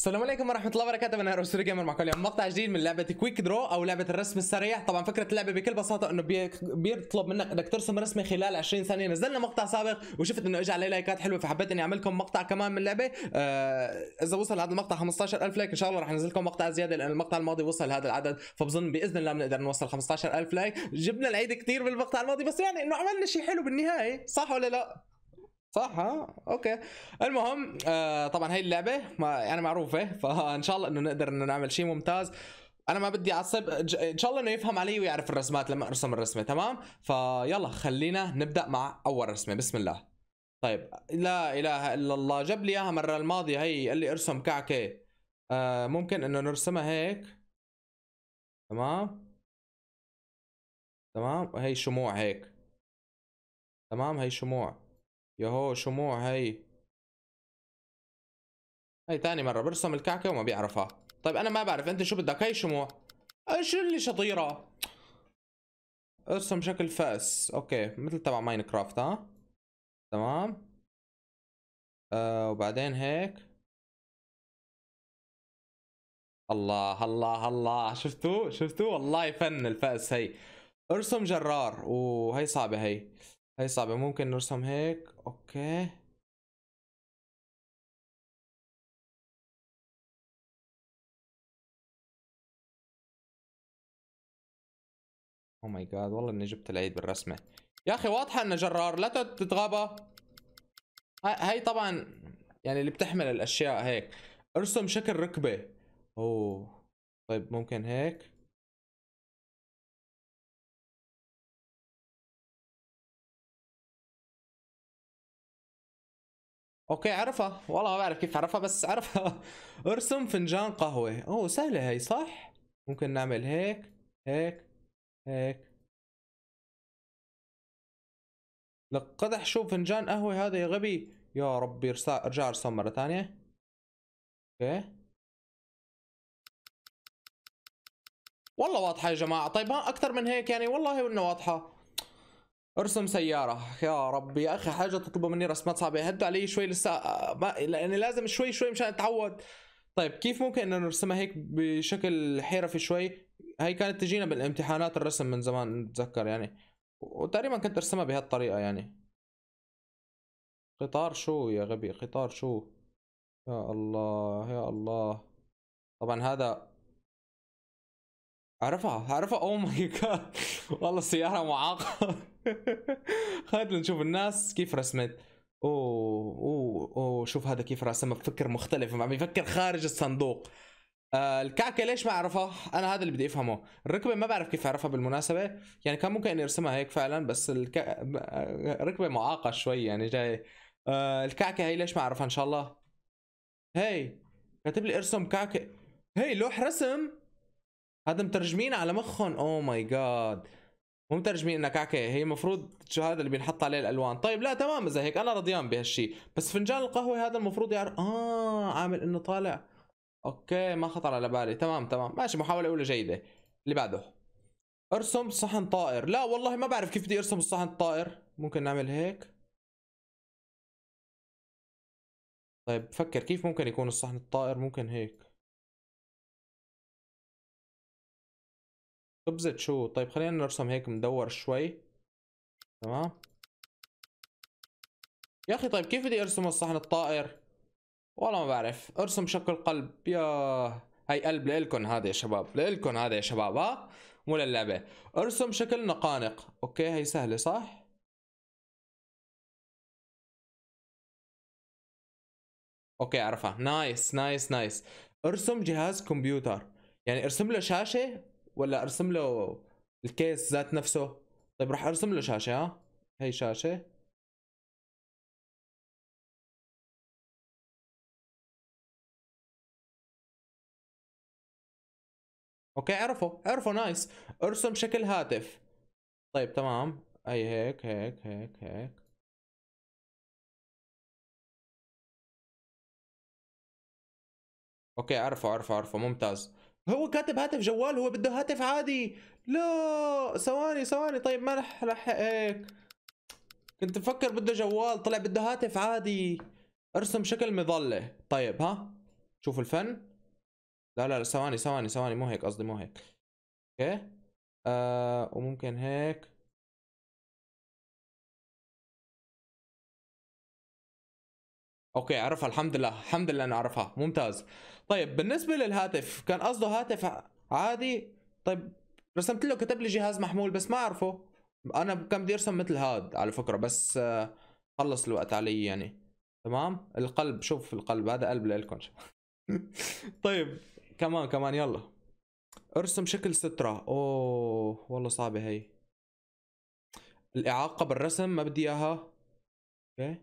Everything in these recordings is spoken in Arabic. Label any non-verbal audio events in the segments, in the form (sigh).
السلام عليكم ورحمه الله وبركاته انا روسري جيمر معكم اليوم مقطع جديد من لعبه كويك درو او لعبه الرسم السريع طبعا فكره اللعبه بكل بساطه انه بيطلب منك انك ترسم رسمه خلال 20 ثانيه نزلنا مقطع سابق وشفت انه اجى عليه لايكات حلوه فحبيت اني اعمل لكم مقطع كمان من اللعبه آه اذا وصل هذا المقطع 15000 لايك ان شاء الله رح انزل لكم مقطع زياده لان المقطع الماضي وصل هذا العدد فبظن باذن الله بنقدر نوصل 15000 لايك جبنا العيد كثير بالمقطع الماضي بس يعني انه عملنا شيء حلو بالنهايه صح ولا لا صح ها اوكي المهم آه طبعا هي اللعبه ما يعني معروفه فان شاء الله انه نقدر انه نعمل شيء ممتاز انا ما بدي اعصب ان شاء الله انه يفهم علي ويعرف الرسمات لما ارسم الرسمه تمام فيلا خلينا نبدا مع اول رسمه بسم الله طيب لا اله الا الله جاب لي اياها المره الماضيه هي قال لي ارسم كعكه آه ممكن انه نرسمها هيك تمام تمام هي شموع هيك تمام هي شموع يهو شموع هي هي تاني مرة برسم الكعكة وما بيعرفها طيب أنا ما بعرف أنت شو بدك هي شموع ايش اللي شطيرة ارسم شكل فأس اوكي مثل تبع ماين كرافت ها تمام آه وبعدين هيك الله الله الله شفتوا شفتوا والله فن الفأس هي ارسم جرار وهي صعبة هي هاي صعبة ممكن نرسم هيك اوكي او ماي جاد والله اني جبت العيد بالرسمة يا اخي واضحة انه جرار لا تتغابى هاي طبعا يعني اللي بتحمل الاشياء هيك ارسم شكل ركبة اوه طيب ممكن هيك اوكي عرفها والله ما بعرف كيف عرفها بس عرفها (laughs) ارسم فنجان قهوة اوه سهلة هي صح ممكن نعمل هيك هيك هيك لقدح شو فنجان قهوة هذا يا غبي يا ربي ارجع ارسم مرة ثانية اوكي والله واضحة يا جماعة طيب ها أكثر من هيك يعني والله إنه واضحة ارسم سياره يا ربي يا اخي حاجه تطلبوا مني رسمات صعبه هدوا علي شوي لسه آه، ما لاني لازم شوي شوي مشان اتعود طيب كيف ممكن انه نرسمها هيك بشكل حرفي شوي هي كانت تجينا بالامتحانات الرسم من زمان نتذكر يعني وتقريبا كنت ارسمها بهالطريقه يعني قطار شو يا غبي قطار شو يا الله يا الله طبعا هذا عرفها عرفها او ماي جاد والله السياره معاقه (laughs) خلينا نشوف الناس كيف رسمت اوه اوه اوه شوف هذا كيف رسمها بفكر مختلف عم يفكر خارج الصندوق آه الكعكه ليش ما اعرفها؟ انا هذا اللي بدي افهمه، الركبه ما بعرف كيف اعرفها بالمناسبه، يعني كان ممكن اني ارسمها هيك فعلا بس الك... الركبه آه، معاقه شوي يعني جاي آه الكعكه هي ليش ما اعرفها ان شاء الله؟ هي كاتب لي ارسم كعكه هي لوح رسم هذا مترجمين على مخهم اوه ماي جاد مو مترجمين انها كعكه هي المفروض هذا اللي بينحط عليه الالوان طيب لا تمام اذا هيك انا رضيان بهالشيء بس فنجان القهوه هذا المفروض يعرف اه عامل انه طالع اوكي ما خطر على بالي تمام تمام ماشي محاوله اولى جيده اللي بعده ارسم صحن طائر لا والله ما بعرف كيف بدي ارسم الصحن الطائر ممكن نعمل هيك طيب فكر كيف ممكن يكون الصحن الطائر ممكن هيك تبزت شو طيب خلينا نرسم هيك مدور شوي تمام يا اخي طيب كيف بدي ارسم الصحن الطائر والله ما بعرف ارسم شكل قلب يا هاي قلب لكم هذا يا شباب لكم هذا يا شباب ها مو للعبة ارسم شكل نقانق اوكي هي سهلة صح اوكي عرفها نايس نايس نايس ارسم جهاز كمبيوتر يعني ارسم له شاشة ولا ارسم له الكيس ذات نفسه طيب راح ارسم له شاشه ها هي شاشه اوكي عرفوا عرفوا نايس ارسم شكل هاتف طيب تمام اي هيك هيك هيك هيك اوكي عرفوا عرفوا عرفوا ممتاز هو كاتب هاتف جوال هو بده هاتف عادي لا ثواني ثواني طيب ما رح رح هيك إيه. كنت مفكر بده جوال طلع بده هاتف عادي ارسم شكل مظله طيب ها شوفوا الفن لا لا لا ثواني ثواني ثواني مو هيك قصدي مو هيك اوكي آه وممكن هيك اوكي عرفها الحمد لله الحمد لله انا عرفها ممتاز طيب بالنسبه للهاتف كان قصده هاتف عادي طيب رسمت له كتب لي جهاز محمول بس ما اعرفه انا كان بدي ارسم مثل هاد على فكره بس آه، خلص الوقت علي يعني تمام القلب شوف القلب هذا قلب لكم (laughs) طيب كمان كمان يلا ارسم شكل سترة اوه والله صعبة هي الاعاقة بالرسم ما بدي اياها اوكي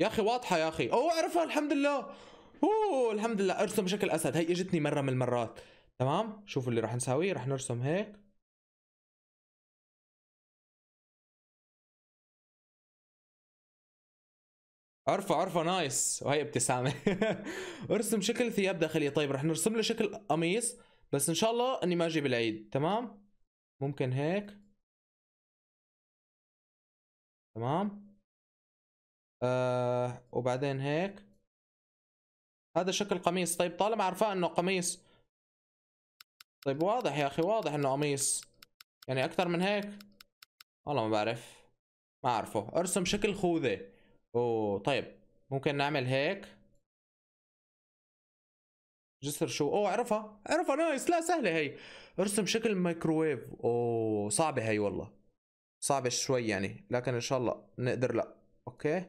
يا اخي واضحه يا اخي اوه عرفها الحمد لله اوه الحمد لله ارسم شكل اسد هي اجتني مره من المرات تمام شوفوا اللي راح نساويه راح نرسم هيك عرفة عرفة نايس وهي ابتسامة (laughs) ارسم شكل ثياب داخلية طيب رح نرسم له شكل قميص بس ان شاء الله اني ما اجيب العيد تمام ممكن هيك تمام آه وبعدين هيك هذا شكل قميص طيب طالما عارفاه انه قميص طيب واضح يا اخي واضح انه قميص يعني اكثر من هيك والله ما بعرف ما اعرفه ارسم شكل خوذه اوه طيب ممكن نعمل هيك جسر شو اوه عرفها عرفها نايس لا سهله هي ارسم شكل مايكروويف اوه صعبه هي والله صعبه شوي يعني لكن ان شاء الله نقدر لا اوكي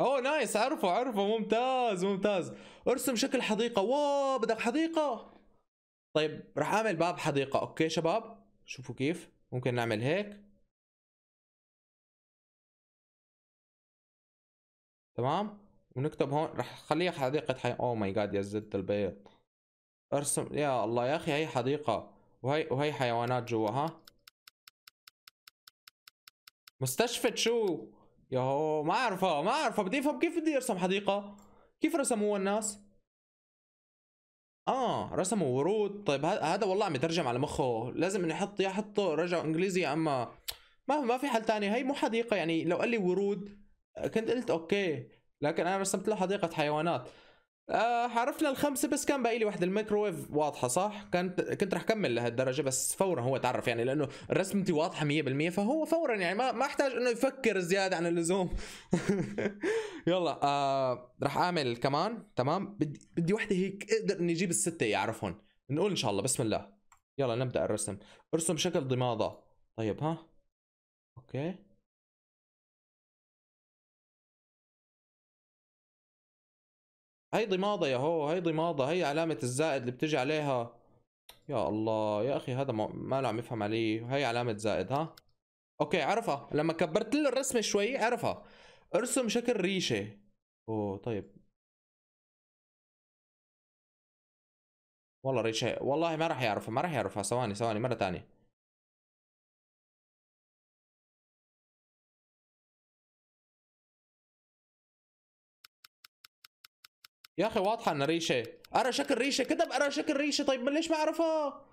اوه نايس عرفه عرفه ممتاز ممتاز ارسم شكل حديقه واو بدك حديقه طيب راح اعمل باب حديقه اوكي شباب شوفوا كيف ممكن نعمل هيك تمام ونكتب هون راح خليها حديقه حي اوه ماي جاد يا زبده البيض ارسم يا الله يا اخي هي حديقه وهي وهي حيوانات جوا ها مستشفى شو يا هو ما اعرفه ما اعرفه بدي افهم كيف بدي ارسم حديقه كيف رسموها الناس اه رسموا ورود طيب هذا والله عم يترجم على مخه لازم اني احط يا احطه رجع انجليزي يا اما ما ما في حل تاني هي مو حديقه يعني لو قال لي ورود آه، كنت قلت اوكي لكن انا رسمت له حديقه حيوانات آه الخمسه بس كان باقي لي واحده الميكروويف واضحه صح؟ كانت كنت رح كمل لهالدرجه بس فورا هو تعرف يعني لانه رسمتي واضحه 100% فهو فورا يعني ما ما احتاج انه يفكر زياده عن اللزوم (laughs) يلا آه رح اعمل كمان تمام بدي بدي واحده هيك اقدر اني اجيب السته يعرفهم نقول ان شاء الله بسم الله يلا نبدا الرسم ارسم بشكل ضماده طيب ها اوكي هي ضماضة يا هو هي ضماضة هي علامه الزائد اللي بتجي عليها يا الله يا اخي هذا ما له عم يفهم علي هي علامه زائد ها اوكي عرفها لما كبرت له الرسمه شوي عرفها ارسم شكل ريشه اوه طيب والله ريشه والله ما راح يعرفها ما راح يعرفها ثواني ثواني مره ثانيه يا اخي واضحه انها ريشه ارى شكل ريشه كتب ارى شكل ريشه طيب ليش ما اعرفها؟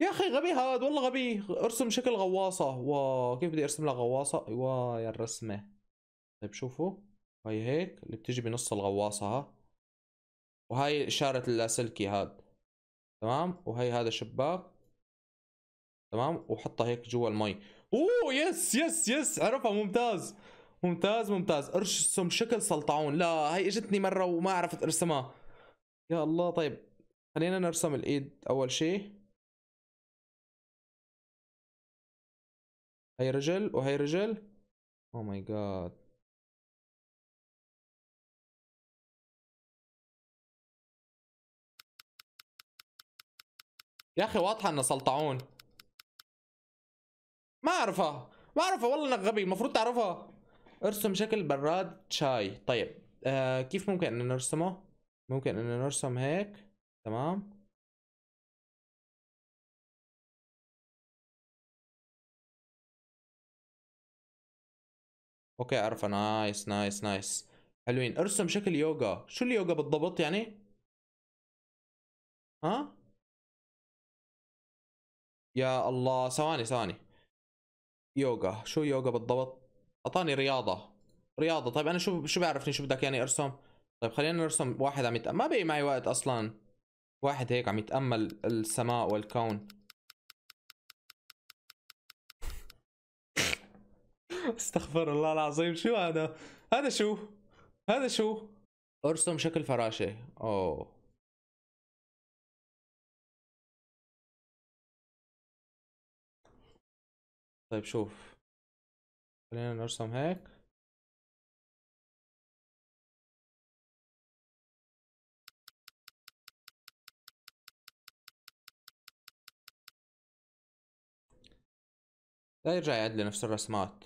يا اخي غبي هذا والله غبي ارسم شكل غواصه واو كيف بدي ارسم لها غواصه ايوا يا الرسمه طيب شوفوا هاي هيك اللي بتجي بنص الغواصه ها وهاي اشاره اللاسلكي هاد تمام وهي هذا شباك تمام وحطها هيك جوا المي اوه يس يس يس عرفها ممتاز ممتاز ممتاز ارسم شكل سلطعون لا هي اجتني مره وما عرفت ارسمها يا الله طيب خلينا نرسم الايد اول شيء هي رجل وهي رجل او ماي جاد يا اخي واضحه انه سلطعون ما اعرفها ما اعرفها والله انك غبي المفروض تعرفها ارسم شكل براد شاي طيب آه كيف ممكن ان نرسمه ممكن ان نرسم هيك تمام اوكي عرفه نايس نايس نايس حلوين ارسم شكل يوغا شو اليوغا بالضبط يعني ها يا الله ثواني ثواني يوغا شو يوغا بالضبط اعطاني رياضه رياضه طيب انا شو شو بعرفني شو بدك يعني ارسم طيب خلينا نرسم واحد عم يتأمل ما بي معي وقت اصلا واحد هيك عم يتامل السماء والكون (laughs) استغفر الله العظيم شو هذا هذا شو هذا شو ارسم شكل فراشه اوه طيب شوف خلينا نرسم هيك لا يرجع يعدل نفس الرسمات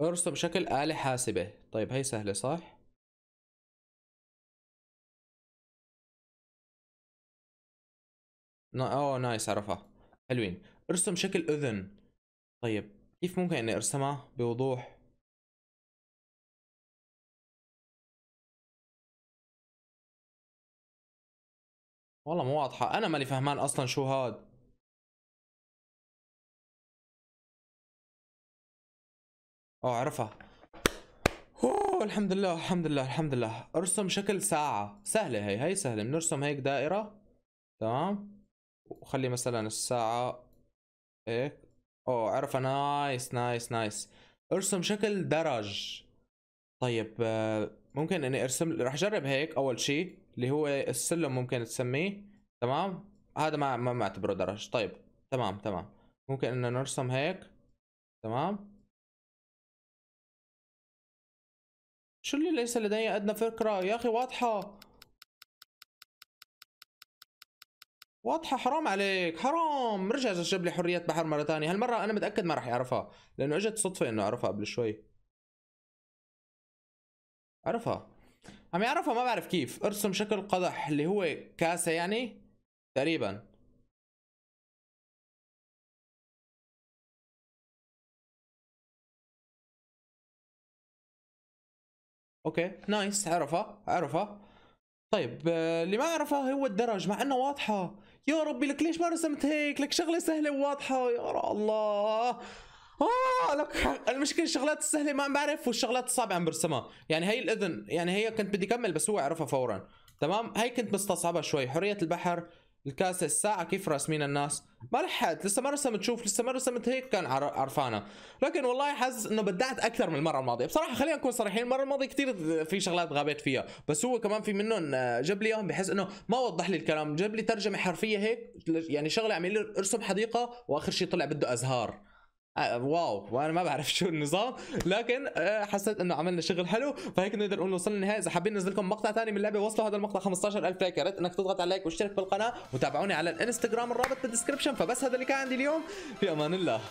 ارسم بشكل آلة حاسبة طيب هي سهلة صح؟ اوه نايس عرفها حلوين ارسم شكل اذن طيب كيف ممكن اني ارسمها بوضوح والله مو واضحة انا مالي فهمان اصلا شو هاد او عرفها اوه الحمد لله الحمد لله الحمد لله ارسم شكل ساعة سهلة هي هي سهلة بنرسم هيك دائرة تمام وخلي مثلا الساعة هيك اوه عرفها نايس نايس نايس ارسم شكل درج طيب آه، ممكن اني ارسم رح اجرب هيك اول شيء اللي هو السلم ممكن تسميه تمام هذا ما ما معتبره درج طيب تمام تمام ممكن انه نرسم هيك تمام شو اللي ليس لدي ادنى فكره يا اخي واضحه واضحه حرام عليك حرام رجع جاب لي حريات بحر مره ثانيه هالمره انا متاكد ما راح يعرفها لانه اجت صدفه انه عرفها قبل شوي عرفها عم يعرفها ما بعرف كيف ارسم شكل قدح اللي هو كاسه يعني تقريبا اوكي نايس عرفها عرفها طيب آه، اللي ما اعرفه هو الدرج مع انه واضحه يا ربي لك ليش ما رسمت هيك لك شغله سهله وواضحه يا الله اه لك المشكله الشغلات السهله ما بعرف والشغلات الصعبه عم برسمها يعني هي الاذن يعني هي كنت بدي اكمل بس هو عرفها فورا تمام هي كنت مستصعبه شوي حريه البحر الكاسة الساعة كيف راسمين الناس ما لحقت لسه ما رسمت شوف لسه ما رسمت هيك كان عرفانة لكن والله حاسس انه بدعت اكثر من المرة الماضية بصراحة خلينا نكون صريحين المرة الماضية كثير في شغلات غابت فيها بس هو كمان في منهم آه، جاب لي اياهم بحس انه ما وضح لي الكلام جاب لي ترجمة حرفية هيك يعني شغلة عمل لي ارسم حديقة واخر شيء طلع بده ازهار آه، واو وانا ما بعرف شو النظام لكن آه، حسيت انه عملنا شغل حلو فهيك نقدر نقول وصلنا للنهايه اذا حابين ننزل لكم مقطع ثاني من اللعبه وصلوا هذا المقطع 15000 لايك يا ريت انك تضغط على لايك واشترك بالقناه وتابعوني على الانستغرام الرابط بالدسكربشن فبس هذا اللي كان عندي اليوم في امان الله